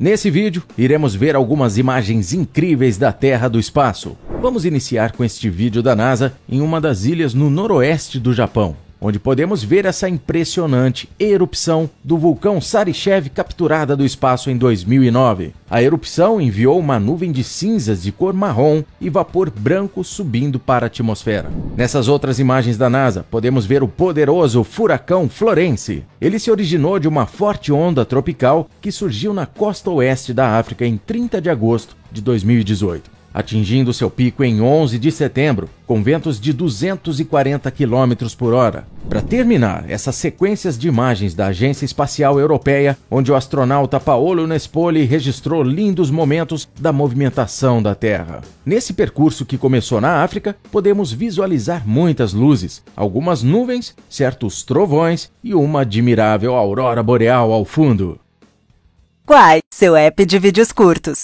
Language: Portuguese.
Nesse vídeo, iremos ver algumas imagens incríveis da Terra do espaço. Vamos iniciar com este vídeo da NASA em uma das ilhas no noroeste do Japão onde podemos ver essa impressionante erupção do vulcão Sarichev capturada do espaço em 2009. A erupção enviou uma nuvem de cinzas de cor marrom e vapor branco subindo para a atmosfera. Nessas outras imagens da NASA, podemos ver o poderoso furacão Florence. Ele se originou de uma forte onda tropical que surgiu na costa oeste da África em 30 de agosto de 2018 atingindo seu pico em 11 de setembro, com ventos de 240 km por hora. Para terminar, essas sequências de imagens da Agência Espacial Europeia, onde o astronauta Paolo Nespoli registrou lindos momentos da movimentação da Terra. Nesse percurso que começou na África, podemos visualizar muitas luzes, algumas nuvens, certos trovões e uma admirável aurora boreal ao fundo. Quai, seu app de vídeos curtos.